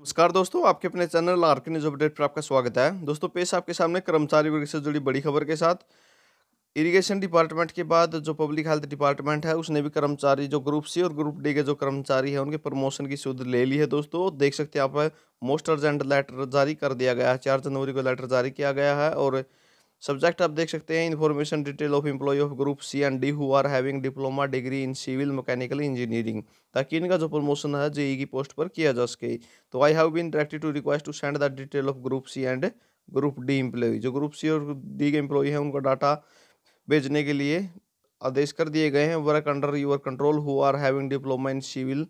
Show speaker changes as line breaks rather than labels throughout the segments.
नमस्कार दोस्तों आपके अपने चैनल के न्यूज अपडेट पर आपका स्वागत है दोस्तों पेश आपके सामने कर्मचारी वर्ग से जुड़ी बड़ी खबर के साथ इरिगेशन डिपार्टमेंट के बाद जो पब्लिक हेल्थ डिपार्टमेंट है उसने भी कर्मचारी जो ग्रुप सी और ग्रुप डी के जो कर्मचारी है उनके प्रमोशन की सुध ले ली है दोस्तों देख सकते हैं आप मोस्ट अर्जेंट लेटर जारी कर दिया गया है चार जनवरी को लेटर जारी किया गया है और सब्जेक्ट आप देख सकते हैं information detail of employee of group C and D who are having diploma degree in civil mechanical engineering ताकि इनका जो प्रमोशन है जेई e की पोस्ट पर किया जा सके तो I have been directed to request to send the detail of group C and group D employee जो ग्रुप सी और डी के इम्प्लॉय हैं उनका डाटा भेजने के लिए आदेश कर दिए गए हैं work under your control who are having diploma in civil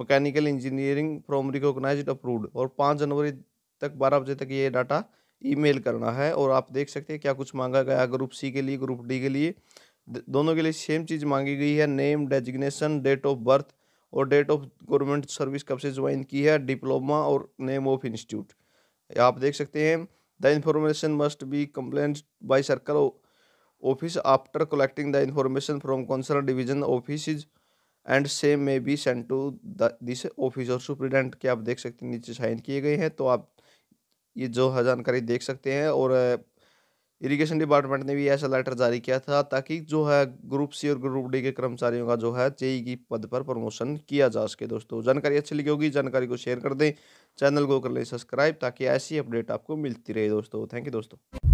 mechanical engineering from recognise approved और पाँच जनवरी तक बारह बजे तक ये डाटा ईमेल करना है और आप देख सकते हैं क्या कुछ मांगा गया ग्रुप सी के लिए ग्रुप डी के लिए दोनों के लिए सेम चीज़ मांगी गई है name designation date of birth और डेट ऑफ गवर्नमेंट सर्विस कब से ज्वाइन की है डिप्लोमा और नेम ऑफ इंस्टीट्यूट आप देख सकते हैं the information must be complaint by circle office after collecting the information from concern division office and same may be send to this office और सुप्रिटेंडेंट के आप देख सकते हैं नीचे साइन किए गए हैं तो आप ये जो है जानकारी देख सकते हैं और इरिगेशन डिपार्टमेंट ने भी ऐसा लेटर जारी किया था ताकि जो है ग्रुप सी और ग्रुप डी के कर्मचारियों का जो है जेई की पद पर प्रमोशन किया जा सके दोस्तों जानकारी अच्छी लगी होगी जानकारी को शेयर कर दें चैनल को कर लें सब्सक्राइब ताकि ऐसी अपडेट आपको मिलती रहे दोस्तों थैंक यू दोस्तों